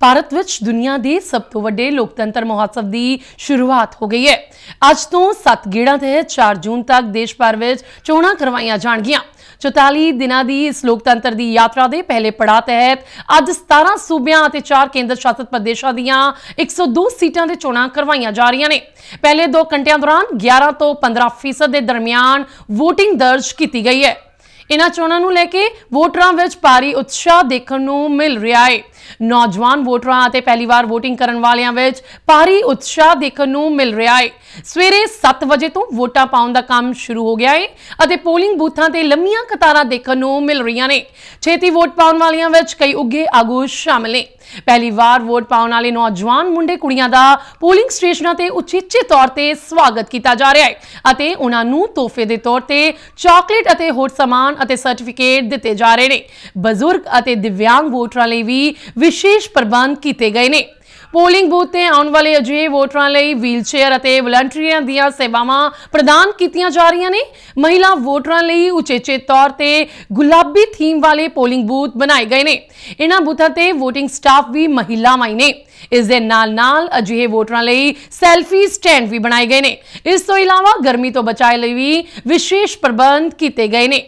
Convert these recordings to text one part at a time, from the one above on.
ਭਾਰਤ ਵਿੱਚ ਦੁਨੀਆ ਦੇ ਸਭ ਤੋਂ ਵੱਡੇ ਲੋਕਤੰਤਰ ਮਹੋਤਸਵ ਦੀ ਸ਼ੁਰੂਆਤ ਹੋ ਗਈ ਹੈ ਅੱਜ ਤੋਂ 7 ਗੇੜਾਂ ਤੇ 4 ਜੂਨ ਤੱਕ ਦੇਸ਼ ਭਰ ਵਿੱਚ ਚੋਣਾਂ ਕਰਵਾਈਆਂ ਜਾਣਗੀਆਂ 44 ਦਿਨਾਂ ਦੀ ਇਸ ਲੋਕਤੰਤਰ ਦੀ ਯਾਤਰਾ ਦੇ ਪਹਿਲੇ ਪੜਾਅ ਤਹਿਤ ਅੱਜ 17 ਸੂਬਿਆਂ ਅਤੇ 4 ਕੇਂਦਰ ਸ਼ਾਸਤ ਪ੍ਰਦੇਸ਼ਾਂ ਦੀਆਂ 102 ਸੀਟਾਂ ਦੇ ਚੋਣਾਂ ਕਰਵਾਈਆਂ ਜਾ ਰਹੀਆਂ ਨੇ ਪਹਿਲੇ 2 ਘੰਟਿਆਂ ਦੌਰਾਨ 11 ਤੋਂ 15% ਦੇ ਦਰਮਿਆਨ ਵੋਟਿੰਗ ਦਰਜ ਕੀਤੀ ਗਈ ਹੈ ਇਹਨਾਂ ਚੋਣਾਂ ਨੂੰ ਲੈ ਕੇ ਵੋਟਰਾਂ ਵਿੱਚ ਭਾਰੀ ਉਤਸ਼ਾਹ ਦੇਖਣ ਨੂੰ ਮਿਲ ਰਿਹਾ ਹੈ ਨੌਜਵਾਨ ਵੋਟਰਾਂ ਅਤੇ ਪਹਿਲੀ ਵਾਰ VOTING ਕਰਨ ਵਾਲਿਆਂ ਵਿੱਚ ਭਾਰੀ ਉਤਸ਼ਾਹ ਦੇਖਣ ਨੂੰ ਮਿਲ ਰਿਹਾ ਹੈ ਸਵੇਰੇ 7 ਵਜੇ ਤੋਂ ਵੋਟਾਂ ਪਾਉਣ ਦਾ ਕੰਮ ਸ਼ੁਰੂ ਹੋ ਗਿਆ ਹੈ ਅਤੇ ਪੋਲਿੰਗ ਬੂਥਾਂ ਤੇ ਲੰਮੀਆਂ ਕਤਾਰਾਂ ਦੇਖਣ ਨੂੰ ਮਿਲ ਰਹੀਆਂ ਨੇ ਛੇਤੀ ਵੋਟ ਪਾਉਣ ਵਾਲਿਆਂ ਵਿੱਚ ਕਈ ਉੱਗੇ ਆਗੂ ਸ਼ਾਮਲ ਨੇ ਪਹਿਲੀ ਵਾਰ ਵੋਟ ਪਾਉਣ ਵਾਲੇ ਨੌਜਵਾਨ ਮੁੰਡੇ ਕੁੜੀਆਂ ਦਾ ਪੋਲਿੰਗ ਸਟੇਸ਼ਨਾਂ ਤੇ ਉਚੇਚੇ ਤੌਰ ਤੇ ਸਵਾਗਤ ਕੀਤਾ ਜਾ ਰਿਹਾ ਹੈ ਅਤੇ ਉਹਨਾਂ ਨੂੰ ਤੋਹਫੇ ਦੇ ਤੌਰ ਤੇ ਚਾਕਲੇਟ ਅਤੇ ਹੋਰ ਸਮਾਨ ਅਤੇ ਸਰਟੀਫਿਕੇਟ ਦਿੱਤੇ ਜਾ ਰਹੇ ਨੇ ਬਜ਼ੁਰਗ ਅਤੇ ਦਿਵਿਆਂਗ ਵੋਟਰਾਂ ਲਈ ਵੀ ਵਿਸ਼ੇਸ਼ ਪ੍ਰਬੰਧ ਕੀਤੇ ਗਏ ਨੇ ਪੋਲਿੰਗ ਬੂਥ ਤੇ ਆਉਣ ਵਾਲੇ ਅਜਿਹੇ ਵੋਟਰਾਂ ਲਈ ਵੀਲਚੇਅਰ ਅਤੇ ਵਲੰਟੀਅਰਾਂ ਦੀਆਂ ਸੇਵਾਵਾਂ ਪ੍ਰਦਾਨ ਕੀਤੀਆਂ ਜਾ ਰਹੀਆਂ ਨੇ ਮਹਿਲਾ ਵੋਟਰਾਂ ਲਈ ਉਚੇਚੇ ਤੌਰ ਤੇ ਗੁਲਾਬੀ ਥੀਮ ਵਾਲੇ ਪੋਲਿੰਗ ਬੂਥ ਬਣਾਏ ਗਏ ਨੇ ਇਹਨਾਂ ਬੂਥਾਂ ਤੇ VOTING ਸਟਾਫ ਵੀ ਮਹਿਲਾ ਮਾਈ ਨੇ ਇਸ ਦੇ ਨਾਲ-ਨਾਲ ਅਜਿਹੇ ਵੋਟਰਾਂ ਲਈ ਸੈਲਫੀ ਸਟੈਂਡ ਵੀ ਬਣਾਏ ਗਏ ਨੇ ਇਸ ਤੋਂ ਇਲਾਵਾ ਗਰਮੀ ਤੋਂ ਬਚਾਏ ਲਈ ਵੀ ਵਿਸ਼ੇਸ਼ ਪ੍ਰਬੰਧ ਕੀਤੇ ਗਏ ਨੇ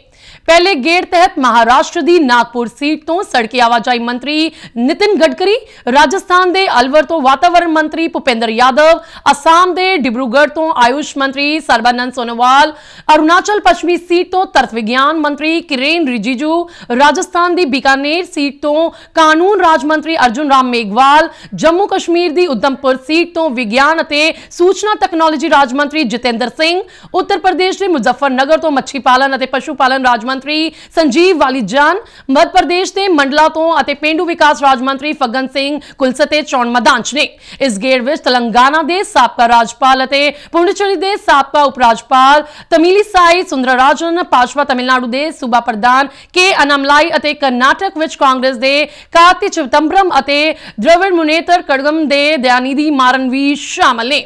ਪਹਿਲੇ ਗੇੜ ਤਹਿਤ ਮਹਾਰਾਸ਼ਟਰ ਦੀ ਨਾਗਪੁਰ ਸੀਟ ਤੋਂ ਸੜਕੀ ਆਵਾਜਾਈ ਮੰਤਰੀ ਨਿਤਿਨ ਗਡਕਰੀ ਰਾਜਸਥਾਨ ਦੇ ਅਲਵਰ ਤੋਂ ਵਾਤਾਵਰਣ ਮੰਤਰੀ ਭੁਪਿੰਦਰ ਯਾਦਵ ਅਸਾਮ ਦੇ ਡਿਬਰੂਗੜ੍ਹ ਤੋਂ ਆਯੁਸ਼ ਮੰਤਰੀ ਸਰਬਾਨੰਦ ਸੋਨੋਵਾਲ ਅਰੁਣਾਚਲ ਪੱਛਮੀ ਸੀਟ ਤੋਂ ਤਰਤ ਵਿਗਿਆਨ ਮੰਤਰੀ ਕਿਰੇਨ ਰਿਜੀਜੂ ਰਾਜਸਥਾਨ ਦੀ ਬੀਕਾਨੇਰ ਸੀਟ ਤੋਂ ਕਾਨੂੰਨ ਰਾਜ ਮੰਤਰੀ ਅਰਜੁਨ ਰਾਮ ਮੇਗਵਾਲ ਜੰਮੂ ਕਸ਼ਮੀਰ ਦੀ ਉਦਮਪੁਰ ਸੀਟ ਤੋਂ ਵਿਗਿਆਨ ਅਤੇ ਸੂਚਨਾ ਟੈਕਨੋਲੋਜੀ ਰਾਜ ਮੰਤਰੀ ਜਤਿੰਦਰ ਸਿੰਘ ਉੱਤਰ ਪ੍ਰਦੇਸ਼ ਦੇ ਮੁਜ਼ੱਫਰਨਗਰ ਤੋਂ ਮੱਛੀ ਪਾਲਣ ਅਤੇ ਪਸ਼ੂ ਪਾਲਣ ਰਾਜ ਮੰਤਰੀ ਸੰਜੀਵ ਵਾਲੀਜਾਨ ਮੱਧ ਪ੍ਰਦੇਸ਼ ਦੇ ਮੰਡਲਾ ਤੋਂ ਅਤੇ ਪਿੰਡੂ ਵਿਕਾਸ ਰਾਜ ਮੰਤਰੀ ਫਗਨ ਸਿੰਘ ਕੁਲਸਤੇ ਚੌਣ ਮੈਦਾਨ 'ਚ ਨੇ ਇਸ ਗੇੜ ਵਿੱਚ ਤਲੰਗਾਨਾ ਦੇ ਸਾਬਕਾ ਰਾਜਪਾਲ ਅਤੇ ਪੁੰਡਚੇਰੀ ਦੇ ਸਾਬਕਾ ਉਪ ਰਾਜਪਾਲ ਤਮਿਲੀ ਸਾਈ ਸੁੰਦਰਰਾਜਨ ਪਾਸ਼ਵਾ ਤਮਿਲਨਾਡੂ ਦੇ ਸੂਬਾ ਪ੍ਰਧਾਨ ਕੇ ਅਨਮਲਾਈ ਅਤੇ ਕਰਨਾਟਕ ਵਿੱਚ ਕਾਂਗਰਸ ਦੇ ਕਾਰਤੀ ਚਿਦੰਬਰਮ ਅਤੇ ਦ੍ਰਵਿੜ ਮੁਨੇਤਰ ਕੜਗਮ ਦੇ ਦਿਆਨੀਦੀ ਮਾਰਨ ਵੀ ਸ਼ਾਮਲ ਨੇ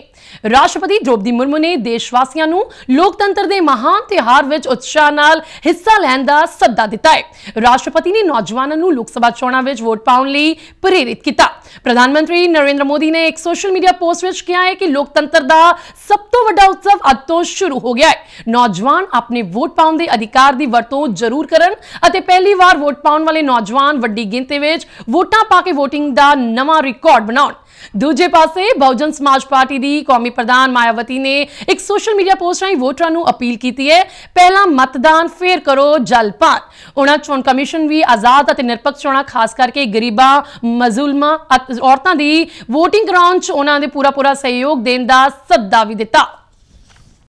ਰਾਸ਼ਟਰਪਤੀ ਦ੍ਰੋਪਦੀ ਮੁਰਮੂ ਨੇ ਦੇਸ਼ਵਾਸੀਆਂ ਨੂੰ ਲੋਕਤੰਤਰ ਦੇ ਮਹਾਨ ਤਿਹਾਰ ਵਿੱਚ ਉਤਸ਼ਾਹ ਨਾਲ ਹਿੱਸਾ ਲੈਣ ਦਾ ਸੱਦਾ ਦਿੱਤਾ ਹੈ ਰਾਸ਼ਟਰਪਤੀ ਨੇ ਨੌਜਵਾਨਾਂ ਨੂੰ ਲੋਕ ਸਭਾ ਚੋਣਾਂ ਵਿੱਚ ਵੋਟ ਪਾਉਣ ਲਈ ਪ੍ਰੇਰਿਤ ਕੀਤਾ ਪ੍ਰਧਾਨ ਮੰਤਰੀ ਨਰਿੰਦਰ ਮੋਦੀ ਨੇ ਇੱਕ ਸੋਸ਼ਲ ਮੀਡੀਆ ਪੋਸਟ ਵਿੱਚ ਕਿਹਾ ਹੈ ਕਿ ਲੋਕਤੰਤਰ ਦਾ ਸਭ ਤੋਂ ਵੱਡਾ ਉਤਸਵ ਅੱਜ ਤੋਂ ਸ਼ੁਰੂ ਹੋ ਗਿਆ ਹੈ ਨੌਜਵਾਨ ਆਪਣੇ ਵੋਟ ਪਾਉਣ ਦੇ ਅਧਿਕਾਰ ਦੀ ਵਰਤੋਂ ਜ਼ਰੂਰ ਕਰਨ ਅਤੇ ਪਹਿਲੀ ਵਾਰ ਵੋਟ ਪਾਉਣ ਵਾਲੇ ਨੌਜਵਾਨ ਵੱਡੀ ਗਿਣਤੀ ਵਿੱਚ ਵੋਟਾਂ ਪਾ ਕੇ VOTING ਦਾ ਨਵਾਂ ਰਿਕਾਰਡ ਬਣਾਉਣ ਦੂਜੇ ਪਾਸੇ ਬਹੁਜਨ ਸਮਾਜ ਪਾਰਟੀ ਦੀ ਕੌਮੀ ਪ੍ਰਧਾਨ ਮਾਇਆਵਤੀ ਨੇ ਇੱਕ ਸੋਸ਼ਲ ਮੀਡੀਆ ਪੋਸਟ ਰਾਹੀਂ ਵੋਟਰਾਂ ਨੂੰ ਅਪੀਲ ਕੀਤੀ ਹੈ ਪਹਿਲਾਂ ਮਤਦਾਨ ਫੇਰ ਕਰੋ ਜਲਪਾਤ ਉਹਨਾਂ ਚੋਣ ਕਮਿਸ਼ਨ ਵੀ ਆਜ਼ਾਦ ਅਤੇ ਨਿਰਪੱਖ ਚੋਣਾਂ ਖਾਸ ਕਰਕੇ ਗਰੀਬਾਂ ਮਜ਼ਲੂਮਾਂ ਔਰਤਾਂ ਦੀ ਵੋਟਿੰਗ ਕਰਾਉਣ 'ਚ ਉਹਨਾਂ ਦੇ ਪੂਰਾ ਪੂਰਾ ਸਹਿਯੋਗ ਦੇਣ ਦਾ ਸੱਦਾ ਵੀ ਦਿੱਤਾ